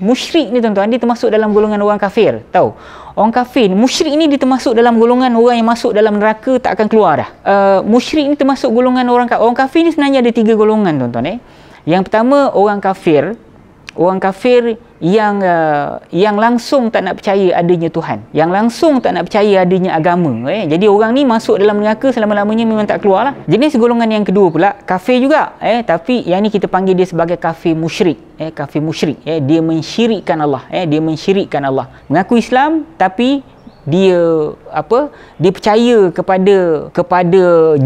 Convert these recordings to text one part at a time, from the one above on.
musyrik ni tuan-tuan dia termasuk dalam golongan orang kafir tahu orang kafir ni musyrik ni dia termasuk dalam golongan orang yang masuk dalam neraka tak akan keluar dah uh, musyrik ni termasuk golongan orang kafir orang kafir ni sebenarnya ada tiga golongan tuan-tuan eh yang pertama orang kafir orang kafir yang uh, yang langsung tak nak percaya adanya Tuhan yang langsung tak nak percaya adanya agama eh. jadi orang ni masuk dalam neraka selama-lamanya memang tak keluar lah jenis golongan yang kedua pula kafir juga eh. tapi yang ni kita panggil dia sebagai kafir musyrik eh. kafir musyrik eh. dia mensyirikkan Allah eh. dia mensyirikkan Allah mengaku Islam tapi dia apa Dia percaya kepada kepada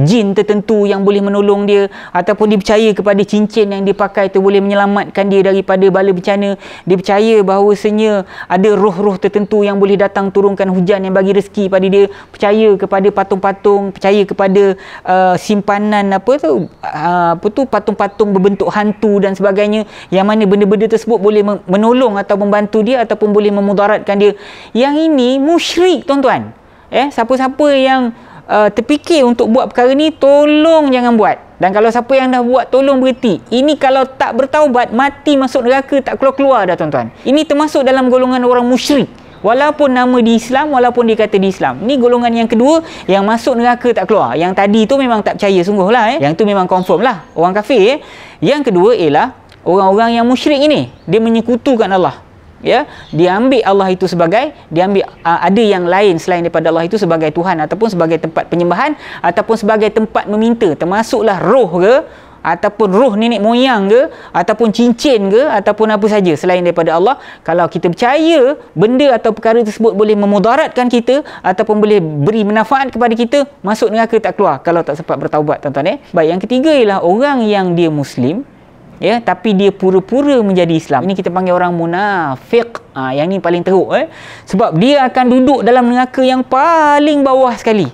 jin tertentu yang boleh menolong dia ataupun dia percaya kepada cincin yang dipakai itu boleh menyelamatkan dia daripada bala bencana Dia dipercaya bahawasanya ada roh-roh tertentu yang boleh datang turunkan hujan yang bagi rezeki pada dia percaya kepada patung-patung percaya kepada uh, simpanan apa tu uh, apa tu patung-patung berbentuk hantu dan sebagainya yang mana benda-benda tersebut boleh menolong atau membantu dia ataupun boleh memudaratkan dia yang ini musyrik tuan-tuan eh siapa-siapa yang uh, terfikir untuk buat perkara ni tolong jangan buat dan kalau siapa yang dah buat tolong berhenti ini kalau tak bertaubat mati masuk neraka tak keluar-keluar dah tuan-tuan ini termasuk dalam golongan orang musyrik walaupun nama di Islam walaupun dia kata di Islam ni golongan yang kedua yang masuk neraka tak keluar yang tadi tu memang tak percaya sungguh lah eh yang tu memang confirm lah orang kafir eh yang kedua ialah orang-orang yang musyrik ini dia menyekutukan Allah ya diambil Allah itu sebagai diambil uh, ada yang lain selain daripada Allah itu sebagai Tuhan ataupun sebagai tempat penyembahan ataupun sebagai tempat meminta termasuklah roh ke ataupun roh nenek moyang ke ataupun cincin ke ataupun apa saja selain daripada Allah kalau kita percaya benda atau perkara tersebut boleh memudaratkan kita ataupun boleh beri manfaat kepada kita masuk neraka tak keluar kalau tak sempat bertaubat tuan-tuan eh baik yang ketiga ialah orang yang dia muslim ya tapi dia pura-pura menjadi Islam ini kita panggil orang munafik ha, ah, yang ni paling teruk eh sebab dia akan duduk dalam neraka yang paling bawah sekali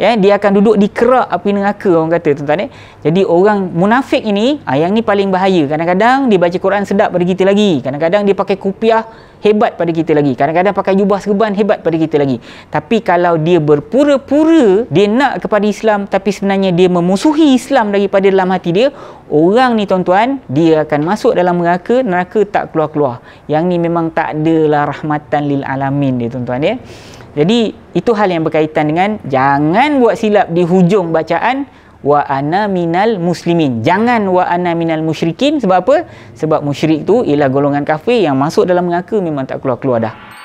ya dia akan duduk di kerak api neraka orang kata tuan-tuan eh jadi orang munafik ini ah yang ni paling bahaya kadang-kadang dia baca Quran sedap pada kita lagi kadang-kadang dia pakai kupiah hebat pada kita lagi kadang-kadang pakai jubah serban hebat pada kita lagi tapi kalau dia berpura-pura dia nak kepada Islam tapi sebenarnya dia memusuhi Islam daripada dalam hati dia orang ni tuan-tuan dia akan masuk dalam neraka neraka tak keluar-keluar yang ni memang tak adalah rahmatan lil alamin dia tuan-tuan ya eh? Jadi itu hal yang berkaitan dengan jangan buat silap di hujung bacaan wa ana minal muslimin. Jangan wa ana minal musyrikin sebab apa? Sebab musyrik tu ialah golongan kafir yang masuk dalam mengaku memang tak keluar-keluar dah.